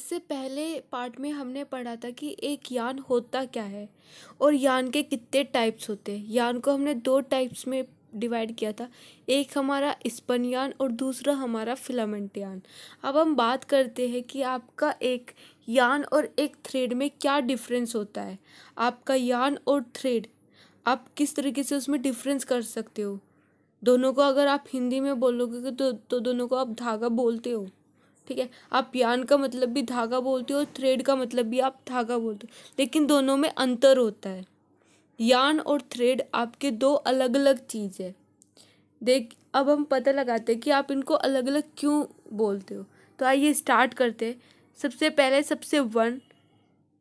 इससे पहले पार्ट में हमने पढ़ा था कि एक यान होता क्या है और यान के कितने टाइप्स होते हैं यान को हमने दो टाइप्स में डिवाइड किया था एक हमारा स्पन यान और दूसरा हमारा फिलामेंट यान अब हम बात करते हैं कि आपका एक यान और एक थ्रेड में क्या डिफरेंस होता है आपका यान और थ्रेड आप किस तरीके से उसमें डिफरेंस कर सकते हो दोनों को अगर आप हिंदी में बोलोगे तो, तो दोनों को आप धागा बोलते हो ठीक है आप यान का मतलब भी धागा बोलते हो और थ्रेड का मतलब भी आप धागा बोलते हो लेकिन दोनों में अंतर होता है यान और थ्रेड आपके दो अलग अलग चीज़ है देख अब हम पता लगाते हैं कि आप इनको अलग अलग क्यों बोलते हो तो आइए स्टार्ट करते हैं सबसे पहले सबसे वन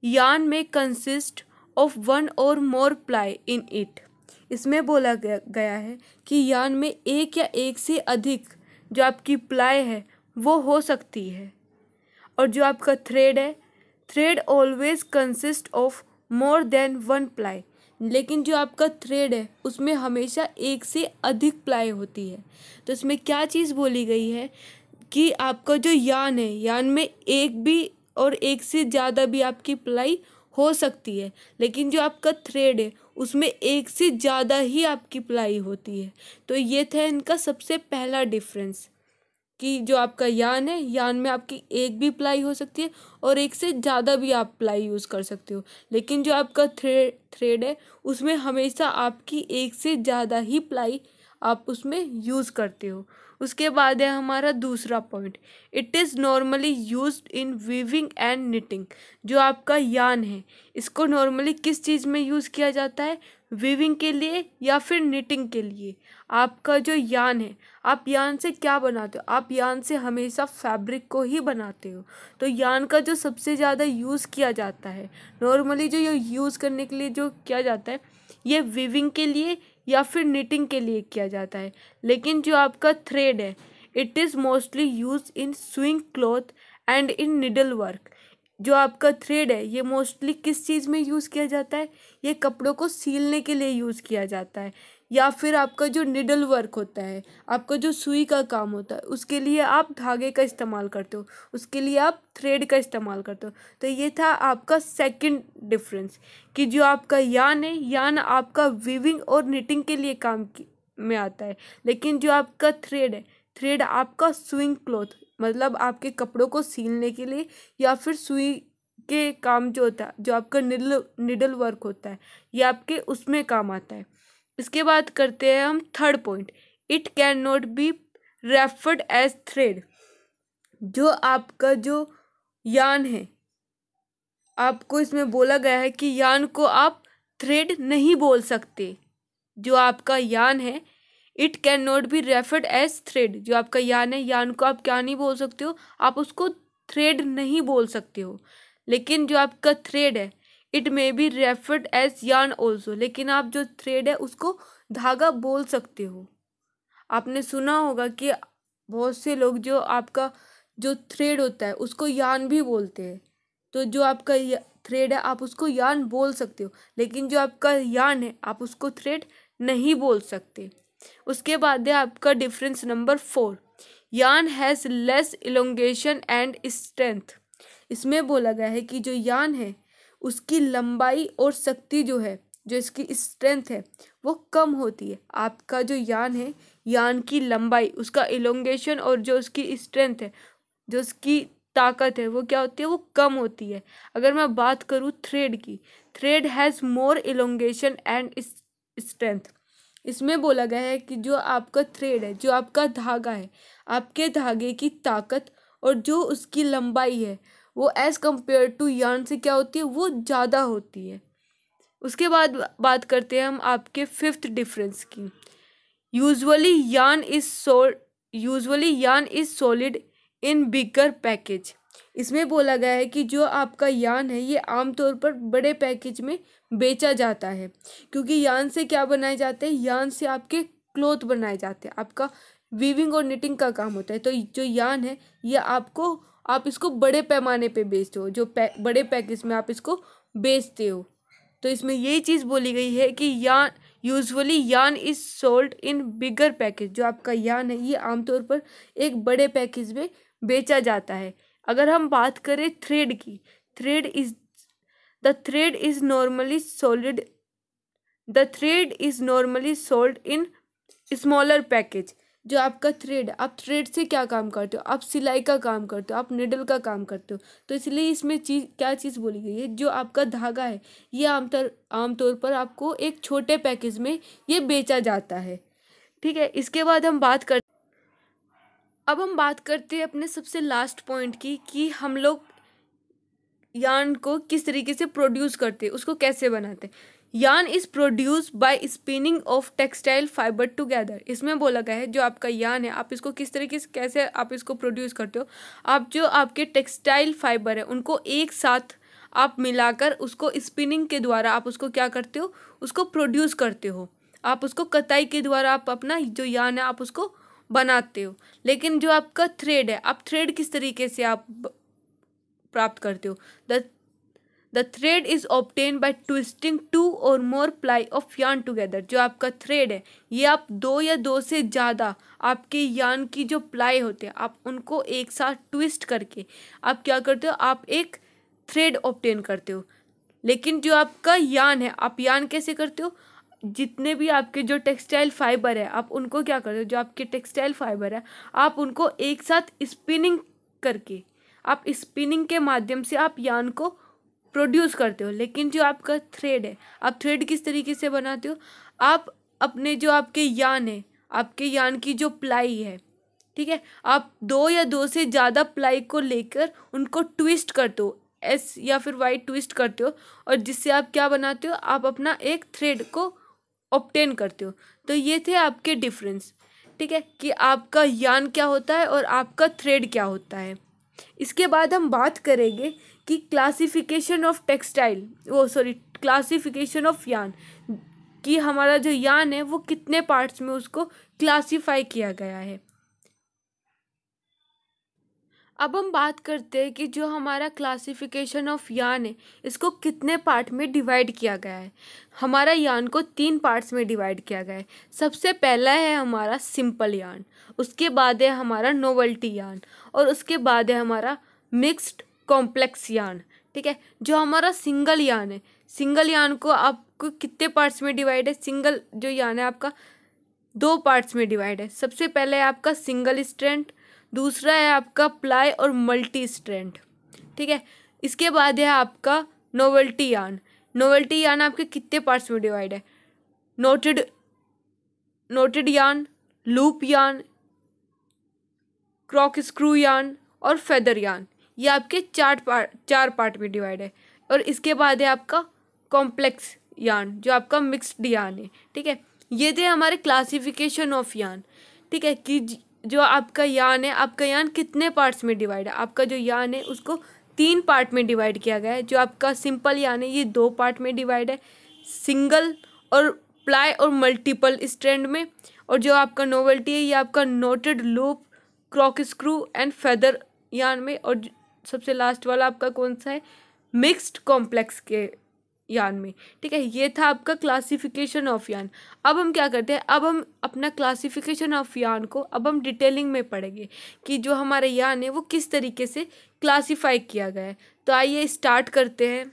यान में कंसिस्ट ऑफ वन और मोर प्लाई इन इट इसमें बोला गया है कि यान में एक या एक से अधिक जो आपकी प्लाई है वो हो सकती है और जो आपका थ्रेड है thread always consist of more than one ply लेकिन जो आपका थ्रेड है उसमें हमेशा एक से अधिक प्लाई होती है तो इसमें क्या चीज़ बोली गई है कि आपका जो यान है यान में एक भी और एक से ज़्यादा भी आपकी प्लाई हो सकती है लेकिन जो आपका थ्रेड है उसमें एक से ज़्यादा ही आपकी प्लाई होती है तो ये था इनका सबसे पहला डिफरेंस कि जो आपका यान है यान में आपकी एक भी प्लाई हो सकती है और एक से ज़्यादा भी आप प्लाई यूज़ कर सकते हो लेकिन जो आपका थ्रेड थ्रेड है उसमें हमेशा आपकी एक से ज़्यादा ही प्लाई आप उसमें यूज़ करते हो उसके बाद है हमारा दूसरा point it is normally use in weaving and knitting जो आपका यान है इसको नॉर्मली किस चीज़ में यूज़ किया जाता है वीविंग के लिए या फिर निटिंग के लिए आपका जो यान है आप यान से क्या बनाते हो आप यान से हमेशा फैब्रिक को ही बनाते हो तो यान का जो सबसे ज़्यादा यूज़ किया जाता है नॉर्मली जो ये यूज़ करने के लिए जो किया जाता है ये वीविंग के लिए या फिर निटिंग के लिए किया जाता है लेकिन जो आपका थ्रेड है it is mostly use in sewing cloth and in needle work जो आपका थ्रेड है ये मोस्टली किस चीज़ में यूज़ किया जाता है ये कपड़ों को सीलने के लिए यूज़ किया जाता है या फिर आपका जो निडल वर्क होता है आपका जो सुई का काम होता है उसके लिए आप धागे का इस्तेमाल करते हो उसके लिए आप थ्रेड का इस्तेमाल करते हो तो ये था आपका सेकंड डिफरेंस कि जो आपका यान है यान आपका वीविंग और निटिंग के लिए काम में आता है लेकिन जो आपका थ्रेड है थ्रेड आपका स्विंग क्लॉथ मतलब आपके कपड़ों को सीलने के लिए या फिर सुई के काम जो होता है जो आपका निडल निडल वर्क होता है ये आपके उसमें काम आता है इसके बाद करते हैं हम third point it can not be referred as thread जो आपका जो यान है आपको इसमें बोला गया है कि यान को आप थ्रेड नहीं बोल सकते जो आपका यान है it can not be referred as thread जो आपका यान है यान को आप क्या नहीं बोल सकते हो आप उसको थ्रेड नहीं बोल सकते हो लेकिन जो आपका थ्रेड है it may be referred as yarn also लेकिन आप जो थ्रेड है उसको धागा बोल सकते हो आपने सुना होगा कि बहुत से लोग जो आपका जो थ्रेड होता है उसको यान भी बोलते हैं तो जो आपका थ्रेड है आप उसको यान बोल सकते हो लेकिन जो आपका यान है आप उसको थ्रेड नहीं बोल सकते उसके बाद है आपका difference number four yarn has less elongation and strength इसमें बोला गया है कि जो यान है उसकी लंबाई और शक्ति जो है जो इसकी स्ट्रेंथ है वो कम होती है आपका जो यान है यान की लंबाई उसका इलोंगेशन और जो उसकी स्ट्रेंथ है जो उसकी ताकत है वो क्या होती है वो कम होती है अगर मैं बात करूँ थ्रेड की thread has more elongation and strength इसमें बोला गया है कि जो आपका थ्रेड है जो आपका धागा है आपके धागे की ताकत और जो उसकी लंबाई है वो एज़ कम्पेयर टू यान से क्या होती है वो ज़्यादा होती है उसके बाद बात करते हैं हम आपके फिफ्थ डिफरेंस की usually yarn is so usually yarn is sold in bigger package इसमें बोला गया है कि जो आपका यान है ये आमतौर पर बड़े पैकेज में बेचा जाता है क्योंकि यान से क्या बनाए जाते हैं यान से आपके क्लोथ बनाए जाते हैं आपका वीविंग और निटिंग का काम होता है तो जो यान है ये आपको आप इसको बड़े पैमाने पे बेचते हो जो पै, बड़े पैकेज में आप इसको बेचते हो तो इसमें यही चीज़ बोली गई है कि yarn usually yarn is sold in bigger package जो आपका यान है ये आमतौर पर एक बड़े पैकेज में बेचा जाता है अगर हम बात करें थ्रेड की thread is the thread is normally sold the thread is normally sold in smaller package जो आपका थ्रेड आप थ्रेड से क्या काम करते हो आप सिलाई का काम करते हो आप निडल का काम करते हो तो इसलिए इसमें चीज़ क्या चीज़ बोली गई है जो आपका धागा है ये आमतौर आमतौर पर आपको एक छोटे पैकेज में ये बेचा जाता है ठीक है इसके बाद हम बात कर अब हम बात करते हैं अपने सबसे लास्ट पॉइंट की कि हम लोग यार्न को किस तरीके से प्रोड्यूस करते हैं उसको कैसे बनाते हैं yarn is produce by spinning of textile fibre together इसमें बोला गया है जो आपका यान है आप इसको किस तरीके से कैसे आप इसको प्रोड्यूस करते हो आप जो आपके टेक्सटाइल फाइबर है उनको एक साथ आप मिलाकर उसको स्पिनिंग के द्वारा आप उसको क्या करते हो उसको प्रोड्यूस करते हो आप उसको कताई के द्वारा आप अपना जो यान है आप उसको बनाते हो लेकिन जो आपका थ्रेड है आप थ्रेड किस तरीके से आप प्राप्त करते हो the the thread is obtained by twisting two और more ply of yarn together जो आपका थ्रेड है ये आप दो या दो से ज़्यादा आपके यान की जो प्लाई होते हैं आप उनको एक साथ ट्विस्ट करके आप क्या करते हो आप एक थ्रेड ऑप्टेन करते हो लेकिन जो आपका यान है आप यान कैसे करते हो जितने भी आपके जो टेक्सटाइल फाइबर है आप उनको क्या करते हो जो आपके टेक्सटाइल फाइबर है आप उनको एक साथ स्पिनिंग करके आप स्पिनिंग के माध्यम से आप यान को प्रोड्यूस करते हो लेकिन जो आपका थ्रेड है आप थ्रेड किस तरीके से बनाते हो आप अपने जो आपके यान है आपके यान की जो प्लाई है ठीक है आप दो या दो से ज़्यादा प्लाई को लेकर उनको ट्विस्ट करते हो एस या फिर वाई ट्विस्ट करते हो और जिससे आप क्या बनाते हो आप अपना एक थ्रेड को ऑप्टेन करते हो तो ये थे आपके डिफरेंस ठीक है कि आपका यान क्या होता है और आपका थ्रेड क्या होता है इसके बाद हम बात करेंगे कि क्लासिफिकेशन ऑफ टेक्सटाइल वो सॉरी क्लासिफिकेशन ऑफ यान कि हमारा जो यान है वो कितने पार्ट्स में उसको क्लासिफाई किया गया है अब हम बात करते हैं कि जो हमारा क्लासिफिकेशन ऑफ यान है इसको कितने पार्ट में डिवाइड किया गया है हमारा यान को तीन पार्ट्स में डिवाइड किया गया है सबसे पहला है हमारा सिंपल यान उसके बाद है हमारा नोवल्टी यान और उसके बाद है हमारा मिक्स्ड कॉम्प्लेक्स यान ठीक है जो हमारा सिंगल यान है सिंगल यान को आपको कितने पार्ट्स में डिवाइड है सिंगल जो यान है आपका दो पार्ट्स में डिवाइड है सबसे पहले है आपका सिंगल स्ट्रेंड दूसरा है आपका प्लाई और मल्टी स्ट्रेंड ठीक है इसके बाद है आपका नोवेल्टी यान नोवेल्टी यान आपके कितने पार्ट्स में डिवाइड है नोटेड नोटेड यान लूप यान क्रॉक स्क्रू यान और फेदर यान ये या आपके चार पार्ट चार पार्ट में डिवाइड है और इसके बाद है आपका कॉम्प्लेक्स यान जो आपका मिक्स्ड यान है ठीक है ये थे हमारे क्लासिफिकेशन ऑफ यान ठीक है कि जो आपका यान है आपका यान कितने पार्ट्स में डिवाइड है आपका जो यान है उसको तीन पार्ट में डिवाइड किया गया है जो आपका सिंपल यान है ये दो पार्ट में डिवाइड है सिंगल और प्लाई और मल्टीपल स्ट्रैंड में और जो आपका नोवेल्टी है ये आपका knotted loop crock screw and feather yarn में और सबसे लास्ट वाला आपका कौन सा है मिक्स्ड कॉम्प्लेक्स के यान में ठीक है ये था आपका क्लासिफिकेशन ऑफ यान अब हम क्या करते हैं अब हम अपना क्लासिफिकेशन ऑफ यान को अब हम डिटेलिंग में पढ़ेंगे कि जो हमारा यान है वो किस तरीके से क्लासिफाई किया गया है तो आइए स्टार्ट करते हैं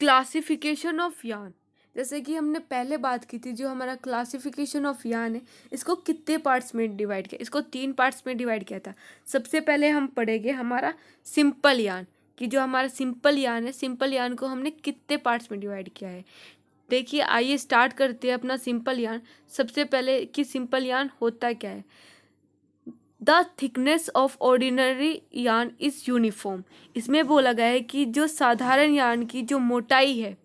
क्लासिफिकेशन ऑफ यान जैसे कि हमने पहले बात की थी जो हमारा क्लासिफिकेशन ऑफ यान है इसको कितने पार्ट्स में डिवाइड किया इसको तीन पार्ट्स में डिवाइड किया था सबसे पहले हम पढ़ेंगे हमारा सिंपल यान कि जो हमारा सिंपल यान है सिंपल यान को हमने कितने पार्ट्स में डिवाइड किया है देखिए आइए स्टार्ट करते हैं अपना सिंपल यान सबसे पहले कि सिंपल यान होता क्या है the thickness of ordinary yarn is uniform इसमें बोला गया है कि जो साधारण यान की जो मोटाई है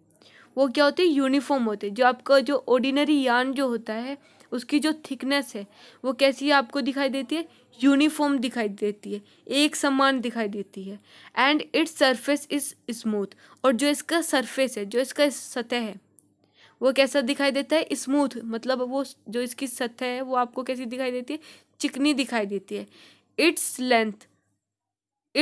वो क्या होती है यूनिफॉर्म होते जो आपका जो ऑर्डिनरी यान जो होता है उसकी जो थिकनेस है वो कैसी आपको दिखाई देती है यूनिफॉर्म दिखाई देती है एक समान दिखाई देती है and its surface is smooth और जो इसका सरफेस है जो इसका सतह है वो कैसा दिखाई देता है स्मूथ मतलब वो जो इसकी सतह है वो आपको कैसी दिखाई देती है चिकनी दिखाई देती है its length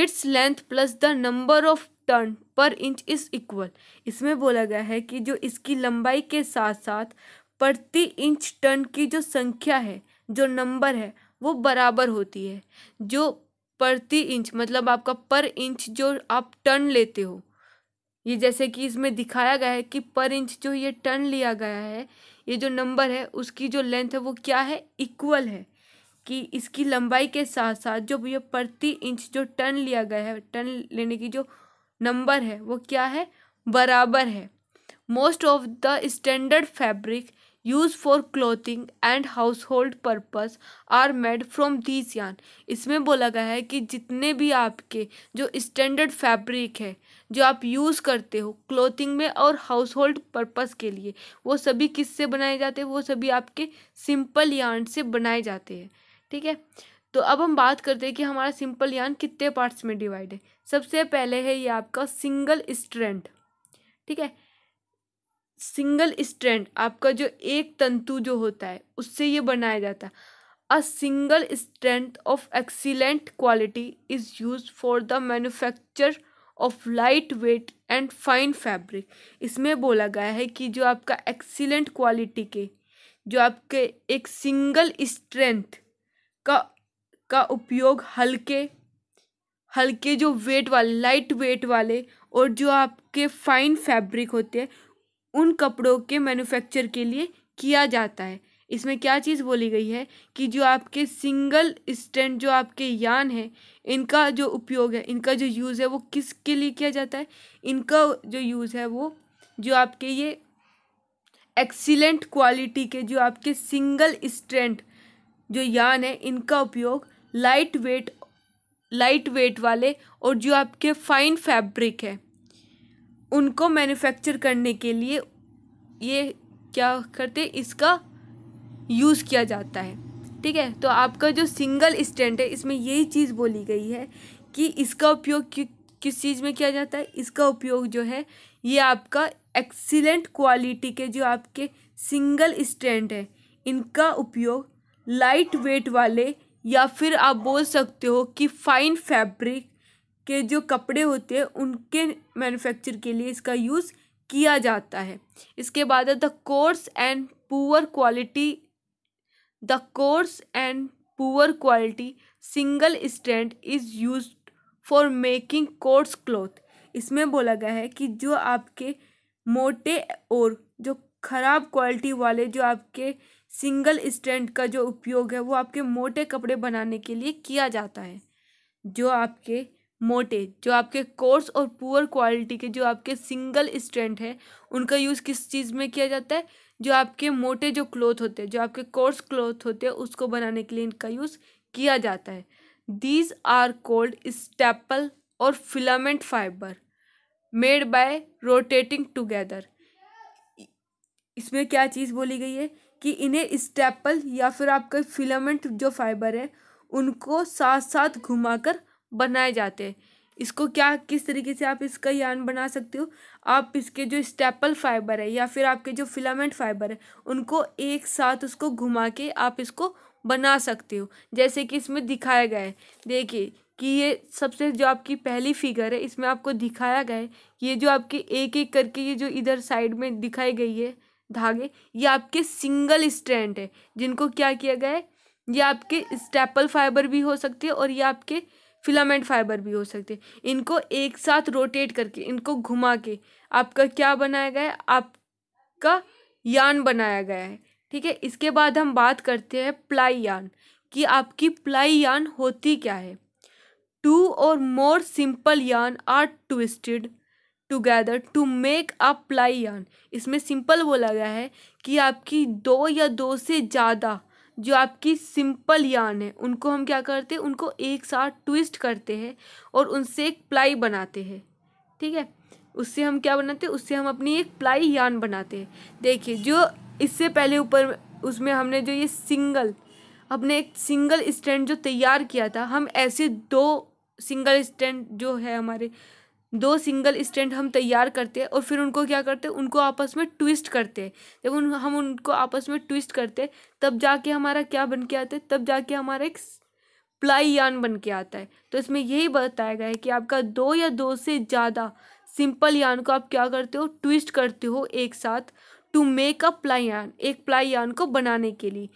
its length plus the number of turn per inch is equal इसमें बोला गया है कि जो इसकी लंबाई के साथ साथ प्रति इंच टन की जो संख्या है जो नंबर है वो बराबर होती है जो प्रति इंच मतलब आपका पर इंच जो आप टन लेते हो ये जैसे कि इसमें दिखाया गया है कि पर इंच जो ये टन लिया गया है ये जो नंबर है उसकी जो लेंथ है वो क्या है इक्वल है कि इसकी लंबाई के साथ साथ जो ये प्रति इंच जो टन लिया गया है टन लेने की जो नंबर है वो क्या है बराबर है most of the standard fabric use for clothing and household purpose are made from these yarn इसमें बोला गया है कि जितने भी आपके जो स्टैंडर्ड फैब्रिक है जो आप यूज़ करते हो क्लोथिंग में और हाउस होल्ड पर्पज़ के लिए वो सभी किससे बनाए जाते हैं वो सभी आपके सिंपल यान से बनाए जाते हैं ठीक है तो अब हम बात करते हैं कि हमारा सिंपल यान कितने पार्ट्स में डिवाइड है सबसे पहले है ये आपका सिंगल स्ट्रेंड ठीक है सिंगल स्ट्रैंड आपका जो एक तंतु जो होता है उससे ये बनाया जाता है a single strength of excellent quality is use for the manufacture of lightweight and fine fabric इसमें बोला गया है कि जो आपका एक्सीलेंट क्वालिटी के जो आपके एक सिंगल स्ट्रेंथ का का उपयोग हल्के हल्के जो वेट वाले लाइट वेट वाले और जो आपके फाइन फैब्रिक होते हैं उन कपड़ों के मैन्युफैक्चर के लिए किया जाता है इसमें क्या चीज़ बोली गई है कि जो आपके सिंगल स्टैंड जो आपके यान है इनका जो उपयोग है इनका जो यूज़ है वो किसके लिए किया जाता है इनका जो यूज़ है वो जो आपके ये एक्सीलेंट क्वालिटी के जो आपके सिंगल स्टैंड जो यान है इनका उपयोग लाइट वेट लाइट वेट वाले और जो आपके फाइन फैब्रिक है उनको मैन्युफैक्चर करने के लिए ये क्या करते इसका यूज़ किया जाता है ठीक है तो आपका जो सिंगल स्टैंड है इसमें यही चीज़ बोली गई है कि इसका उपयोग कि, किस चीज़ में किया जाता है इसका उपयोग जो है ये आपका एक्सीलेंट क्वालिटी के जो आपके सिंगल स्टैंड है इनका उपयोग लाइट वेट वाले या फिर आप बोल सकते हो कि फ़ाइन फैब्रिक के जो कपड़े होते हैं उनके मैन्युफैक्चर के लिए इसका यूज़ किया जाता है इसके बाद है the coarse and poor quality the coarse and poor quality single stand is use for making coarse cloth इसमें बोला गया है कि जो आपके मोटे और जो ख़राब क्वालिटी वाले जो आपके सिंगल स्टैंड का जो उपयोग है वो आपके मोटे कपड़े बनाने के लिए किया जाता है जो आपके मोटे जो आपके कोर्स और पुअर क्वालिटी के जो आपके सिंगल स्ट्रेंथ है उनका यूज़ किस चीज़ में किया जाता है जो आपके मोटे जो क्लोथ होते हैं जो आपके कोर्स क्लोथ होते हैं उसको बनाने के लिए इनका यूज़ किया जाता है these are called staple or filament fibre made by rotating together इसमें क्या चीज़ बोली गई है कि इन्हें स्टेपल या फिर आपका फिलामेंट जो फाइबर है उनको साथ साथ घुमाकर बनाए जाते हैं इसको क्या किस तरीके से आप इसका यान बना सकते हो आप इसके जो स्टेपल फाइबर है या फिर आपके जो फिलामेंट फाइबर है उनको एक साथ उसको घुमा के आप इसको बना सकते हो जैसे कि इसमें दिखाया गया है देखिए कि ये सबसे जो आपकी पहली फिगर है इसमें आपको दिखाया गया है ये जो आपके एक एक करके ये जो इधर साइड में दिखाई गई है धागे ये आपके सिंगल स्ट्रैंड है जिनको क्या किया गया है ये आपके स्टेपल फाइबर भी हो सकते हैं और ये आपके फिलामेंट फाइबर भी हो सकते हैं इनको एक साथ रोटेट करके इनको घुमा के आपका क्या बनाया गया है आपका यान बनाया गया है ठीक है इसके बाद हम बात करते हैं प्लाई यान कि आपकी प्लाई यान होती क्या है टू और more simple yarn are twisted together to make a ply yarn इसमें सिंपल बोला गया है कि आपकी दो या दो से ज़्यादा जो आपकी सिंपल यान है उनको हम क्या करते हैं उनको एक साथ ट्विस्ट करते हैं और उनसे एक प्लाई बनाते हैं ठीक है उससे हम क्या बनाते हैं उससे हम अपनी एक प्लाई यान बनाते हैं देखिए जो इससे पहले ऊपर उसमें हमने जो ये सिंगल अपने एक सिंगल स्टैंड जो तैयार किया था हम ऐसे दो सिंगल स्टैंड जो है हमारे दो सिंगल स्टैंड हम तैयार करते हैं और फिर उनको क्या करते हैं उनको आपस में ट्विस्ट करते हैं जब उन हम उनको आपस में ट्विस्ट करते हैं तब जाके हमारा क्या बन के आता है तब जाके हमारा एक प्लाई यान बन के आता है तो इसमें यही बताया गया है कि आपका दो या दो से ज़्यादा सिंपल यान को आप क्या करते हो ट्विस्ट करते हो एक साथ टू मेक अ प्लाई यान एक प्लाई यान को बनाने के लिए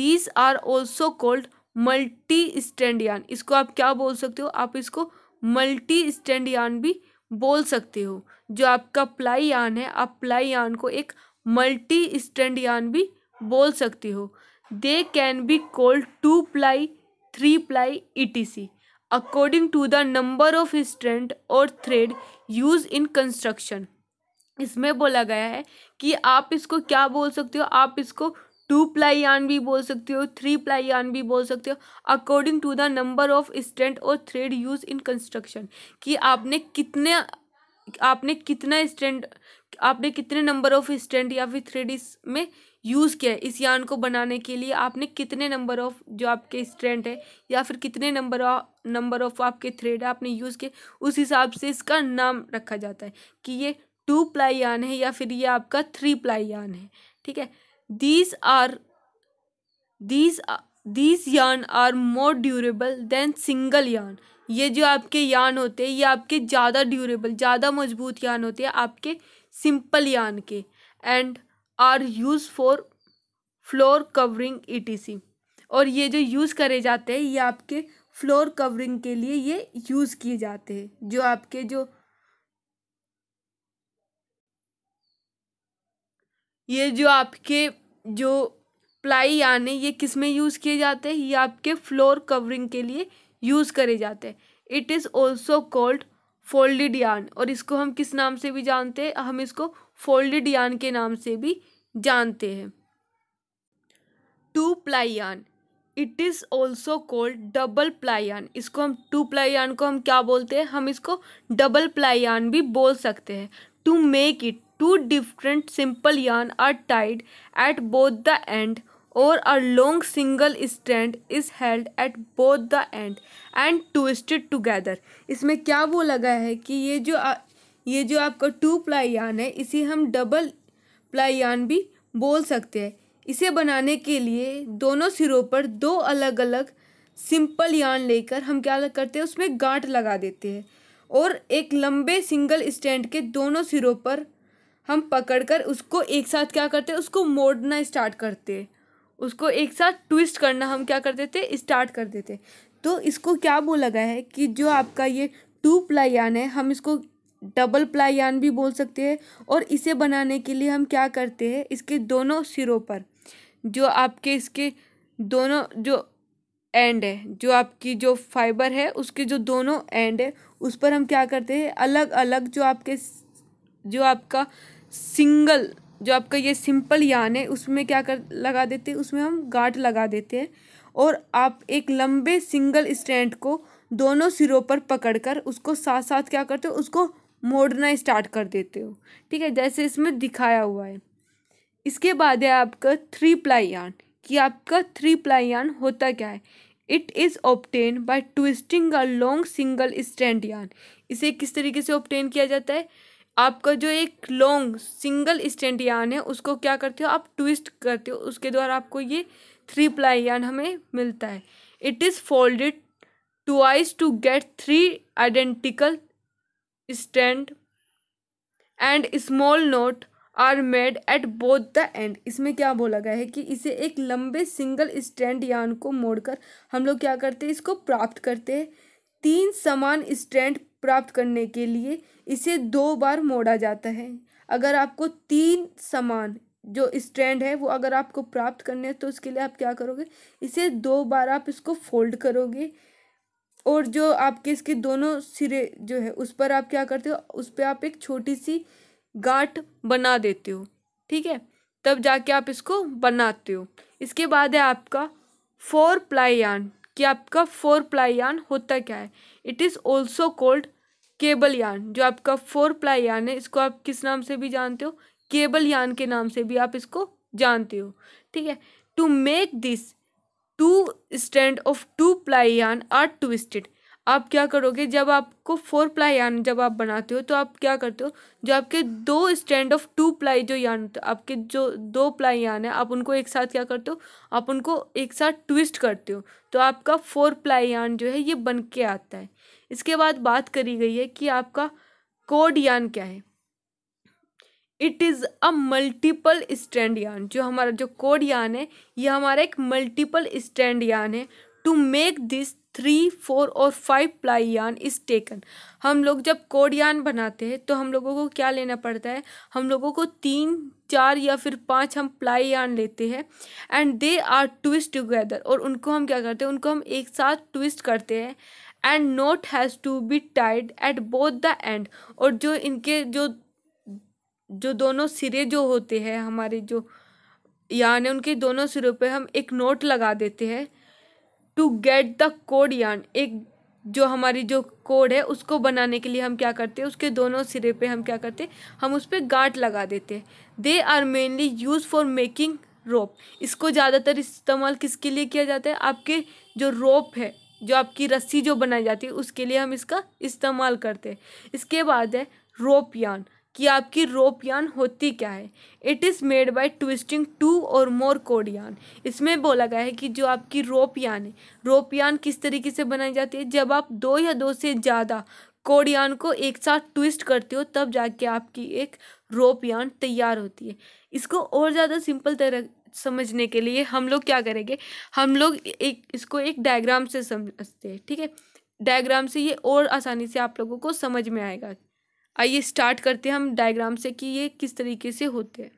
these are also called multi stand yarn इसको आप क्या बोल सकते हो आप इसको मल्टी स्टैंड यान भी बोल सकते हो जो आपका प्लाई यान है आप प्लाई यान को एक मल्टी स्टैंड यान भी बोल सकते हो they can be called two ply three ply सी according to the number of stand or thread use in construction इसमें बोला गया है कि आप इसको क्या बोल सकते हो आप इसको टू प्लाई यान भी बोल सकते हो थ्री प्लाई यान भी बोल सकते हो according to the number of stand or thread use in construction कि आपने कितने आपने कितना स्टेंट आपने कितने नंबर ऑफ स्टेंट या फिर थ्रेड इसमें यूज़ किया है इस यान को बनाने के लिए आपने कितने नंबर ऑफ जो आपके स्टेंट है या फिर कितने नंबर ऑफ नंबर ऑफ आपके थ्रेड आपने यूज़ किए उस हिसाब से इसका नाम रखा जाता है कि ये टू प्लाई यान है या फिर ये आपका थ्री प्लाई यान है ठीक है these are these these yarn are more durable than single yarn ये जो आपके यान होते हैं ये आपके ज़्यादा ड्यूरेबल ज़्यादा मजबूत यान होते हैं आपके सिंपल यान के and are use for floor covering ई सी और ये जो यूज़ करे जाते हैं ये आपके फ्लोर कवरिंग के लिए ये यूज़ किए जाते हैं जो आपके जो ये जो आपके जो प्लाई आने ये किस में यूज़ किए जाते हैं ये आपके फ्लोर कवरिंग के लिए यूज़ करे जाते हैं it is also called folded yarn और इसको हम किस नाम से भी जानते हैं हम इसको फोल्डेड यान के नाम से भी जानते हैं two ply yarn it is also called double ply yarn इसको हम टू प्लाई यान को हम क्या बोलते हैं हम इसको डबल प्लाई यान भी बोल सकते हैं to make it two different simple yarn are tied at both the end or a long single stand is held at both the end and twisted together इसमें क्या वो लगा है कि ये जो आ, ये जो आपका टू प्लाई यान है इसे हम डबल प्लाई यान भी बोल सकते हैं इसे बनाने के लिए दोनों सिरों पर दो अलग अलग सिंपल यान लेकर हम क्या करते हैं उसमें गांठ लगा देते हैं और एक लंबे सिंगल स्टैंड के दोनों सिरों पर हम पकड़कर उसको एक साथ क्या करते उसको मोड़ना स्टार्ट करते उसको एक साथ ट्विस्ट करना हम क्या करते थे स्टार्ट कर देते तो इसको क्या बोला गया है कि जो आपका ये टू प्लाई यान है हम इसको डबल प्लाई यान भी बोल सकते हैं और इसे बनाने के लिए हम क्या करते हैं इसके दोनों सिरों पर जो आपके इसके दोनों जो एंड है जो आपकी जो फाइबर है उसके जो दोनों एंड है उस पर हम क्या करते हैं अलग अलग जो आपके जो आपका सिंगल जो आपका ये सिंपल यान है उसमें क्या कर लगा देते हैं उसमें हम गाट लगा देते हैं और आप एक लंबे सिंगल स्टैंड को दोनों सिरों पर पकड़कर उसको साथ साथ क्या करते हो उसको मोड़ना स्टार्ट कर देते हो ठीक है जैसे इसमें दिखाया हुआ है इसके बाद है आपका थ्री प्लाई यान कि आपका थ्री प्लाई यान होता क्या है it is obtained by twisting a long single stand yarn इसे किस तरीके से ऑप्टेन किया जाता है आपका जो एक लॉन्ग सिंगल स्टैंड यान है उसको क्या करते हो आप ट्विस्ट करते हो उसके द्वारा आपको ये थ्री प्लाई यान हमें मिलता है it is folded twice to get three identical strand and small knot are made at both the end इसमें क्या बोला गया है कि इसे एक लंबे सिंगल स्टैंड यान को मोड़कर हम लोग क्या करते हैं इसको प्राप्त करते हैं तीन समान स्टैंड प्राप्त करने के लिए इसे दो बार मोड़ा जाता है अगर आपको तीन समान जो स्ट्रैंड है वो अगर आपको प्राप्त करने हैं तो उसके लिए आप क्या करोगे इसे दो बार आप इसको फोल्ड करोगे और जो आपके इसके दोनों सिरे जो है उस पर आप क्या करते हो उस पर आप एक छोटी सी गांठ बना देते हो ठीक है तब जाके आप इसको बनाते हो इसके बाद है आपका फोर प्लाई यार्न कि आपका फोर प्लाई यार्न होता क्या है it is also called cable yarn जो आपका फोर प्लाई यान है इसको आप किस नाम से भी जानते हो केबल यान के नाम से भी आप इसको जानते हो ठीक है to make this two strand of two ply yarn are twisted आप क्या करोगे जब आपको फोर प्लाई यान जब आप बनाते हो तो आप क्या करते हो जो आपके दो स्टैंड ऑफ टू प्लाई जो यान होता आपके जो दो प्लाई यान है आप उनको एक साथ क्या करते हो आप उनको एक साथ ट्विस्ट करते हो तो आपका फोर प्लाई यान जो है ये बन के आता है इसके बाद बात करी गई है कि आपका कोड यान क्या है it is a multiple strand yarn जो हमारा जो कोड यान है ये हमारा एक मल्टीपल स्टैंड यान है to make this three four और five ply yarn is taken हम लोग जब कोड यान बनाते हैं तो हम लोगों को क्या लेना पड़ता है हम लोगों को तीन चार या फिर पाँच हम प्लाई यान लेते हैं and they are twisted together और उनको हम क्या करते हैं उनको हम एक साथ ट्विस्ट करते हैं and knot has to be tied at both the end और जो इनके जो जो दोनों सिरे जो होते हैं हमारे जो यान है उनके दोनों सिरों पे हम एक नोट लगा देते हैं टू गेट द कोड यान एक जो हमारी जो कोड है उसको बनाने के लिए हम क्या करते हैं उसके दोनों सिरे पे हम क्या करते हैं हम उस पर गांट लगा देते हैं they are mainly use for making rope इसको ज़्यादातर इस्तेमाल किसके लिए किया जाता है आपके जो रोप है जो आपकी रस्सी जो बनाई जाती है उसके लिए हम इसका इस्तेमाल करते हैं इसके बाद है रोप यान कि आपकी रोप यान होती क्या है it is made by twisting two और मोर कोड यान इसमें बोला गया है कि जो आपकी रोप यान है रोप यान किस तरीके से बनाई जाती है जब आप दो या दो से ज़्यादा कोड यान को एक साथ ट्विस्ट करते हो तब जाके आपकी एक रोप यान तैयार होती है इसको और ज़्यादा सिंपल तरह समझने के लिए हम लोग क्या करेंगे हम लोग एक इसको एक डायग्राम से समझते हैं ठीक है डायग्राम से ये और आसानी से आप लोगों को समझ में आएगा आइए स्टार्ट करते हैं हम डायग्राम से कि ये किस तरीके से होते हैं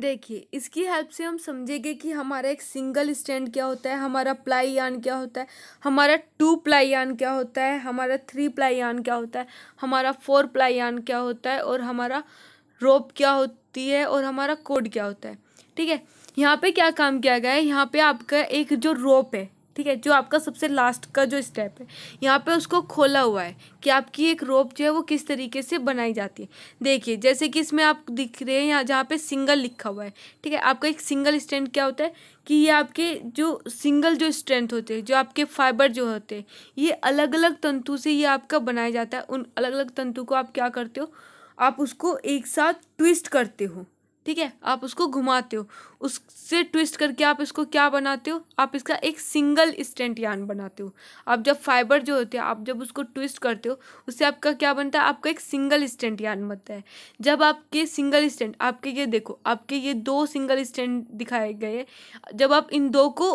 देखिए इसकी हेल्प से हम समझेंगे कि हमारा एक सिंगल स्टैंड क्या होता है हमारा प्लाई यान क्या होता है हमारा टू प्लाई यान क्या होता है हमारा थ्री प्लाई यान क्या होता है हमारा फोर प्लाई यान क्या होता है और हमारा रोप क्या होती है और हमारा कोड क्या होता है ठीक है यहाँ पे क्या काम किया गया है यहाँ पे आपका एक जो रोप है ठीक है जो आपका सबसे लास्ट का जो स्टेप है यहाँ पे उसको खोला हुआ है कि आपकी एक रोप जो है वो किस तरीके से बनाई जाती है देखिए जैसे कि इसमें आप दिख रहे हैं यहाँ जहाँ पे सिंगल लिखा हुआ है ठीक है आपका एक सिंगल स्टैंड क्या होता है कि ये आपके जो सिंगल जो स्ट्रेंथ होते हैं जो आपके फाइबर जो होते हैं ये अलग अलग तंतु से ये आपका बनाया जाता है उन अलग अलग तंतु को आप क्या करते हो आप उसको एक साथ ट्विस्ट करते हो ठीक है आप उसको घुमाते हो उससे ट्विस्ट करके आप इसको क्या बनाते हो आप इसका एक सिंगल स्टेंट यान बनाते हो आप जब फाइबर जो होते हैं आप जब उसको ट्विस्ट करते हो उससे आपका क्या बनता है आपका एक सिंगल स्टेंट यान बनता है जब आपके सिंगल स्टेंट आपके ये देखो आपके ये दो सिंगल स्टेंट दिखाए गए जब आप इन दो को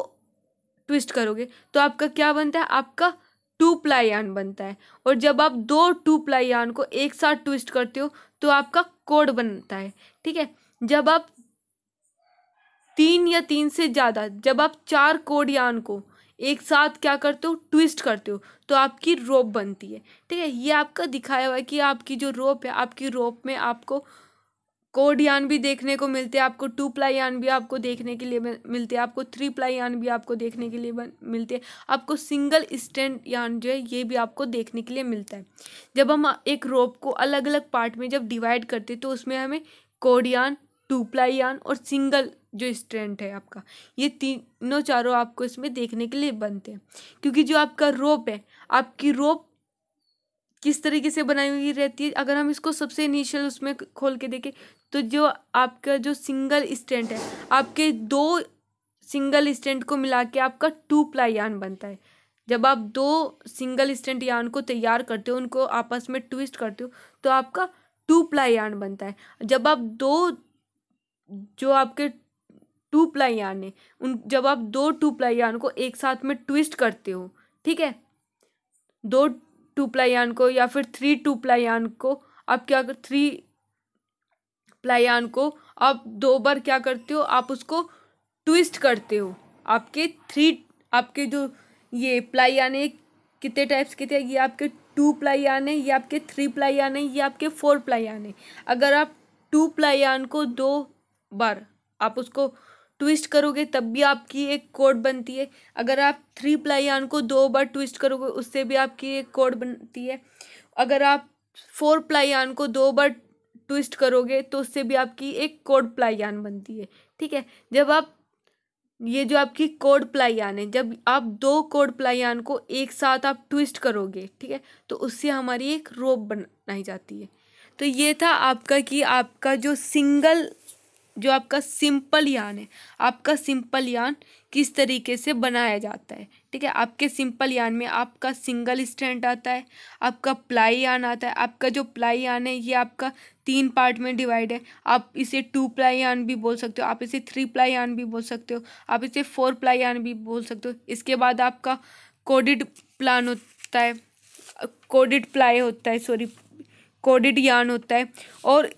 ट्विस्ट करोगे तो आपका क्या बनता है आपका टू प्लाई यान बनता है और जब आप दो टू प्लाई यान को एक साथ ट्विस्ट करते हो तो आपका कोड बनता है ठीक है जब आप तीन या तीन से ज़्यादा जब आप चार कोड यान को एक साथ क्या करते हो ट्विस्ट करते हो तो आपकी रोप बनती है ठीक है ये आपका दिखाया हुआ है कि आपकी जो रोप है आपकी रोप में आपको कोड यान भी देखने को मिलते हैं आपको टू प्लाई यान भी आपको देखने के लिए मिलते हैं आपको थ्री प्लाई यान भी आपको देखने के लिए मिलते हैं आपको सिंगल स्टैंड यान जो है ये भी आपको देखने के लिए मिलता है जब हम एक रोप को अलग अलग पार्ट में जब डिवाइड करते तो उसमें हमें कोड यान टू प्लाई यान और सिंगल जो स्टैंड है आपका ये तीनों चारों आपको इसमें देखने के लिए बनते हैं क्योंकि जो आपका रोप है आपकी रोप किस तरीके से बनाई हुई रहती है अगर हम इसको सबसे इनिशियल उसमें खोल के देखें तो जो आपका जो सिंगल स्टेंट है आपके दो सिंगल स्टेंट को मिला के आपका टू प्लाई यान बनता है जब आप दो सिंगल स्टेंट यान को तैयार करते हो उनको आपस में ट्विस्ट करते हो तो आपका टू प्लाई यान बनता है जब आप दो जो आपके टू प्लाई यान है उन जब आप दो टू प्लाई यान को एक साथ में ट्विस्ट करते हो ठीक है दो टू प्लाई यान को या फिर थ्री टू प्लाई यान को आप क्या कर थ्री प्लायन को आप दो बार क्या करते हो आप उसको ट्विस्ट करते हो आपके थ्री आपके जो ये प्लायान है कितने टाइप्स के थे ये आपके टू प्लायान है ये आपके थ्री प्लायान है ये आपके फोर प्लायान है अगर आप टू प्लायान को दो बार आप उसको ट्विस्ट करोगे तब भी आपकी एक कोड बनती है अगर आप थ्री प्लाईन को दो बार ट्विस्ट करोगे उससे भी आपकी एक कोड बनती है अगर आप फोर प्लाईन को दो बार ट्विस्ट करोगे तो उससे भी आपकी एक कोड प्लायान बनती है ठीक है जब आप ये जो आपकी कोड प्लायान है जब आप दो कोड प्लायान को एक साथ आप ट्विस्ट करोगे ठीक है तो उससे हमारी एक रोप बनाई जाती है तो ये था आपका कि आपका जो सिंगल जो आपका सिंपल यान है आपका सिंपल यान किस तरीके से बनाया जाता है ठीक है आपके सिंपल यान में आपका सिंगल स्टैंड आता है आपका प्लाई यान आता है आपका जो प्लाई यान है ये आपका तीन पार्ट में डिवाइड है आप इसे टू प्लाई यान भी बोल सकते हो आप इसे थ्री प्लाई यान भी बोल सकते हो आप इसे फोर प्लाई यान भी बोल सकते हो इसके बाद आपका कोडिड प्लान होता है कोडिड प्लाई होता है सॉरी कोडिड यान होता है और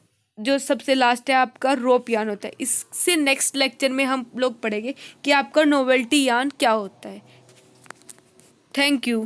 जो सबसे लास्ट है आपका रोप यान होता है इससे नेक्स्ट लेक्चर में हम लोग पढ़ेंगे कि आपका नोवेल्टी यान क्या होता है थैंक यू